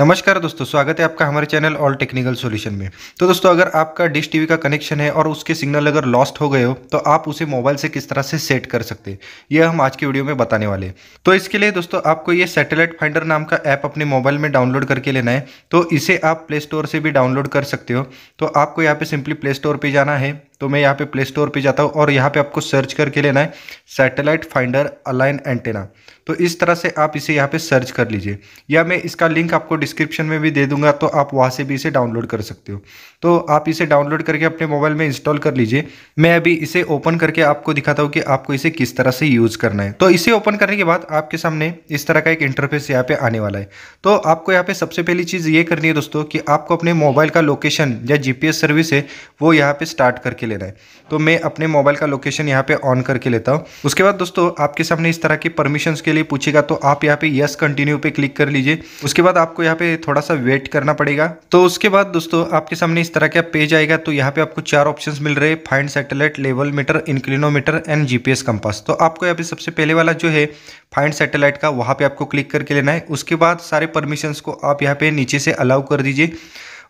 नमस्कार दोस्तों स्वागत है आपका हमारे चैनल ऑल टेक्निकल सॉल्यूशन में तो दोस्तों अगर आपका डिश टीवी का कनेक्शन है और उसके सिग्नल अगर लॉस्ट हो गए हो तो आप उसे मोबाइल से किस तरह से सेट कर सकते हैं यह हम आज की वीडियो में बताने वाले हैं तो इसके लिए दोस्तों आपको ये सैटेलाइट फाइंडर नाम का ऐप अपने मोबाइल में डाउनलोड करके लेना है तो इसे आप प्ले स्टोर से भी डाउनलोड कर सकते हो तो आपको यहाँ पर सिंपली प्ले स्टोर पर जाना है तो मैं यहाँ पे प्ले स्टोर पे जाता हूँ और यहाँ पे आपको सर्च करके लेना है सैटेलाइट फाइंडर अलाइन एंटेना तो इस तरह से आप इसे यहाँ पे सर्च कर लीजिए या मैं इसका लिंक आपको डिस्क्रिप्शन में भी दे दूंगा तो आप वहाँ से भी इसे डाउनलोड कर सकते हो तो आप इसे डाउनलोड करके अपने मोबाइल में इंस्टॉल कर लीजिए मैं अभी इसे ओपन करके आपको दिखाता हूँ कि आपको इसे किस तरह से यूज़ करना है तो इसे ओपन करने के बाद आपके सामने इस तरह का एक इंटरफेस यहाँ पे आने वाला है तो आपको यहाँ पे सबसे पहली चीज़ ये करनी है दोस्तों कि आपको अपने मोबाइल का लोकेशन या जीपीएस सर्विस है वो यहाँ पे स्टार्ट करके ले रहा है तो मैं अपने मोबाइल का लोकेशन यहाँ पे ऑन करके लेता हूँ उसके बाद दोस्तों आपके सामने इस तरह की परमिशन के लिए पूछेगा तो आप यहाँ पे यस कंटिन्यू पे क्लिक कर लीजिए उसके बाद आपको यहाँ पे थोड़ा सा वेट करना पड़ेगा तो उसके बाद दोस्तों आपके सामने इस तरह का पेज आएगा तो यहाँ पे आपको चार ऑप्शन मिल रहे हैं find satellite level meter inclinometer and GPS compass तो आपको यहाँ पे सबसे पहले वाला जो है फाइंड सेटेलाइट का वहाँ पे आपको क्लिक करके लेना है उसके बाद सारे परमिशंस को आप यहाँ पे नीचे से अलाउ कर दीजिए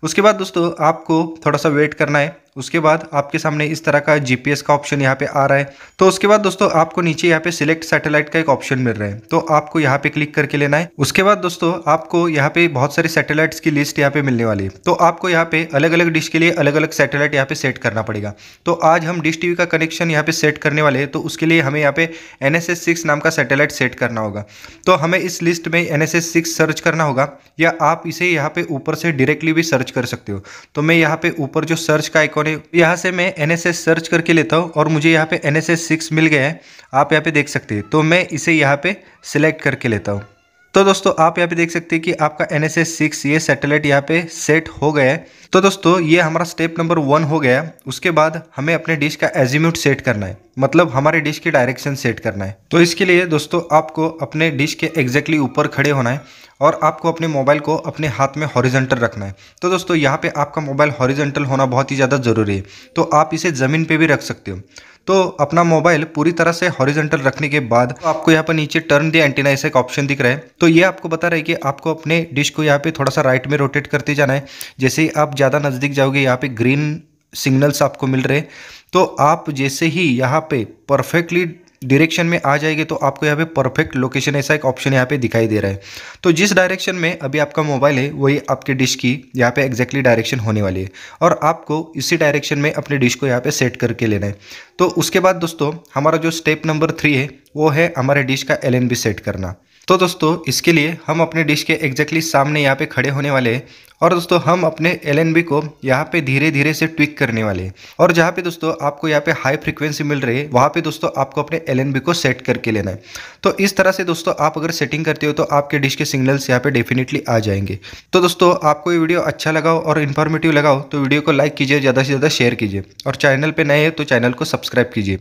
उसके बाद दोस्तों आपको थोड़ा सा वेट करना है उसके बाद आपके सामने इस तरह का जीपीएस का ऑप्शन यहाँ पे आ रहा है तो उसके बाद दोस्तों आपको नीचे यहाँ पे सिलेक्ट सैटेलाइट का एक ऑप्शन मिल रहा है तो आपको यहाँ पे क्लिक करके लेना है उसके बाद दोस्तों आपको यहाँ पे बहुत सारे सैटेलाइट्स की लिस्ट यहाँ पे मिलने वाली है तो आपको यहाँ पे अलग अलग डिश के लिए अलग अलग सैटेलाइट यहाँ पे सेट करना पड़ेगा तो आज हम डिश टीवी का कनेक्शन यहाँ पे सेट करने वाले हैं तो उसके लिए हमें यहाँ पे एन एस नाम का सैटेलाइट सेट करना होगा तो हमें इस लिस्ट में एन एस सर्च करना होगा या आप इसे यहाँ पे ऊपर से डायरेक्टली भी सर्च कर सकते हो तो मैं यहाँ पे ऊपर जो सर्च का आइकॉन करें यहाँ से मैं एन सर्च करके लेता हूँ और मुझे यहाँ पे एन एस सिक्स मिल गया है आप यहाँ पे देख सकते हैं तो मैं इसे यहाँ पे सिलेक्ट करके लेता हूँ तो दोस्तों आप यहाँ पे देख सकते हैं कि आपका एन एस सिक्स ये सैटेलाइट यहाँ पे सेट हो गया है तो दोस्तों ये हमारा स्टेप नंबर वन हो गया उसके बाद हमें अपने डिश का एजिम्यूट सेट करना है मतलब हमारे डिश की डायरेक्शन सेट करना है तो इसके लिए दोस्तों आपको अपने डिश के एग्जैक्टली ऊपर खड़े होना है और आपको अपने मोबाइल को अपने हाथ में हॉरिजेंटल रखना है तो दोस्तों यहाँ पे आपका मोबाइल हॉरिजेंटल होना बहुत ही ज़्यादा ज़रूरी है तो आप इसे ज़मीन पे भी रख सकते हो तो अपना मोबाइल पूरी तरह से हॉरिजेंटल रखने के बाद तो आपको यहाँ पर नीचे टर्न दिया एंटीना ऐसा एक ऑप्शन दिख रहा है तो ये आपको बता रहा है कि आपको अपने डिश को यहाँ पर थोड़ा सा राइट में रोटेट करते जाना है जैसे ही आप ज़्यादा नज़दीक जाओगे यहाँ पर ग्रीन सिग्नल्स आपको मिल रहे तो आप जैसे ही यहाँ पर परफेक्टली डायरेक्शन में आ जाएगी तो आपको यहाँ पे परफेक्ट लोकेशन ऐसा एक ऑप्शन यहाँ पे दिखाई दे रहा है तो जिस डायरेक्शन में अभी आपका मोबाइल है वही आपके डिश की यहाँ पे एग्जैक्टली डायरेक्शन होने वाली है और आपको इसी डायरेक्शन में अपने डिश को यहाँ पे सेट करके लेना है तो उसके बाद दोस्तों हमारा जो स्टेप नंबर थ्री है वो है हमारे डिश का एल सेट करना तो दोस्तों इसके लिए हम अपने डिश के एग्जैक्टली सामने यहाँ पे खड़े होने वाले हैं और दोस्तों हम अपने एल को यहाँ पे धीरे धीरे से ट्विक करने वाले हैं और जहाँ पे दोस्तों आपको यहाँ पे हाई फ्रिक्वेंसी मिल रही है वहाँ पे दोस्तों आपको अपने एल को सेट करके लेना है तो इस तरह से दोस्तों आप अगर सेटिंग करते हो तो आपके डिश के सिग्नल्स यहाँ पे डेफिनेटली आ जाएंगे तो दोस्तों आपको ये वीडियो अच्छा लगाओ और इन्फॉर्मेटिव लगाओ तो वीडियो को लाइक कीजिए ज़्यादा से ज़्यादा शेयर कीजिए और चैनल पर नए हैं तो चैनल को सब्सक्राइब कीजिए